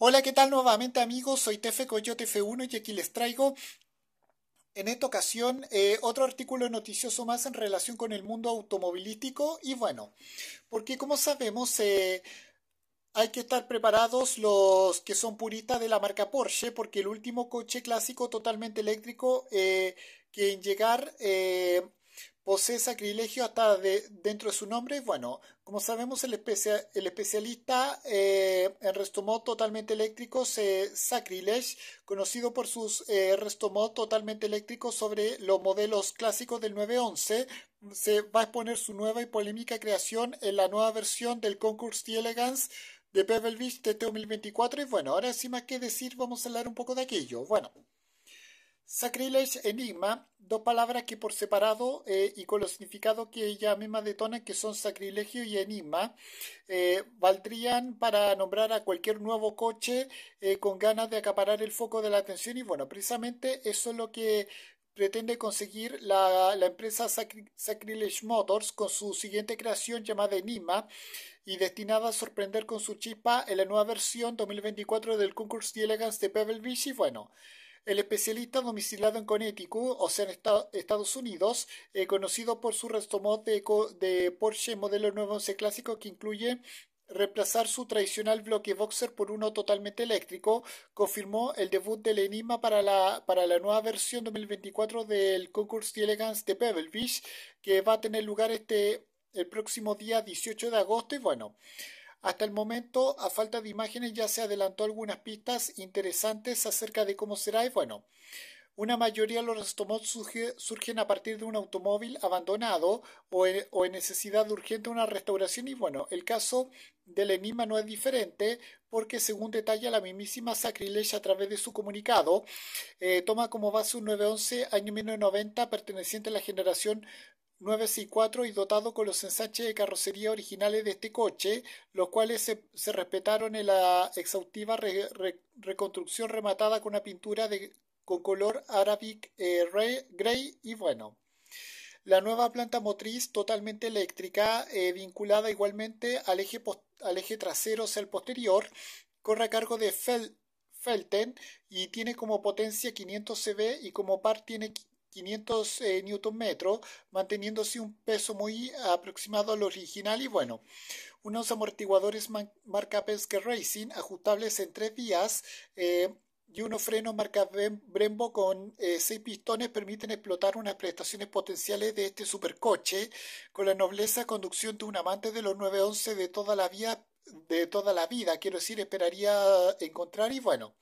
Hola, ¿qué tal nuevamente amigos? Soy Tefe Coyote F1 y aquí les traigo en esta ocasión eh, otro artículo noticioso más en relación con el mundo automovilístico y bueno, porque como sabemos eh, hay que estar preparados los que son puristas de la marca Porsche porque el último coche clásico totalmente eléctrico eh, que en llegar posee sacrilegio hasta de, dentro de su nombre. Bueno, como sabemos, el, especialista eh, en restomod totalmente eléctrico se Sacrilege, conocido por sus eh, restomod totalmente eléctricos sobre los modelos clásicos del 911, se va a exponer su nueva y polémica creación en la nueva versión del Concours Elegance de Pebble Beach TT este 2024. Y bueno, ahora sin más que decir, vamos a hablar un poco de aquello. Bueno. Sacrilege Enigma, dos palabras que por separado eh, y con los significados que ella misma detona, que son sacrilegio y enigma, eh, valdrían para nombrar a cualquier nuevo coche eh, con ganas de acaparar el foco de la atención. Y bueno, precisamente eso es lo que pretende conseguir la, empresa Sacrilege Motors con su siguiente creación llamada Enigma y destinada a sorprender con su chipa en la nueva versión 2024 del de Elegance de Pebble Beach. Y bueno. El especialista domiciliado en Connecticut, o sea, en Estados Unidos, eh, conocido por su resto de, de Porsche modelo 911 clásico que incluye reemplazar su tradicional bloque boxer por uno totalmente eléctrico, confirmó el debut del Enigma para la, para la nueva versión 2024 del de elegance de Pebble Beach, que va a tener lugar este el próximo día 18 de agosto y bueno, hasta el momento, a falta de imágenes, ya se adelantó algunas pistas interesantes acerca de cómo será y bueno, una mayoría de los restos surgen a partir de un automóvil abandonado o, en, necesidad urgente de una restauración y bueno, el caso del enigma no es diferente porque según detalla la mismísima Sacrilege a través de su comunicado, eh, toma como base un 911 año 1990 perteneciente a la generación 964 y dotado con los ensanches de carrocería originales de este coche, los cuales se, respetaron en la exhaustiva reconstrucción rematada con una pintura de, con color Arabic eh, Grey y bueno. La nueva planta motriz totalmente eléctrica, eh, vinculada igualmente al eje, al eje trasero, o el posterior, corre a cargo de Felten y tiene como potencia 500 CV y como par tiene 500 eh, newton metro, manteniéndose un peso muy aproximado al original y bueno, unos amortiguadores marca Penske Racing ajustables en tres vías eh, y unos frenos marca Brembo con eh, seis pistones permiten explotar unas prestaciones potenciales de este supercoche con la nobleza conducción de un amante de los 911 de toda la vía de toda la vida, quiero decir, esperaría encontrar y bueno.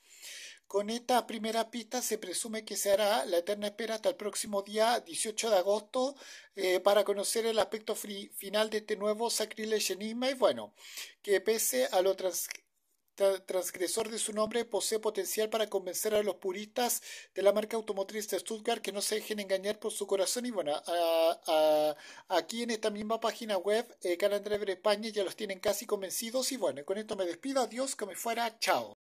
Con esta primera pista se presume que se hará la eterna espera hasta el próximo día 18 de agosto eh, para conocer el aspecto final de este nuevo Sacrilege y bueno, que pese a lo transgresor de su nombre posee potencial para convencer a los puristas de la marca automotriz de Stuttgart que no se dejen engañar por su corazón y bueno a, aquí en esta misma página web eh, Canal Driver España ya los tienen casi convencidos y bueno con esto me despido adiós que me fuera chao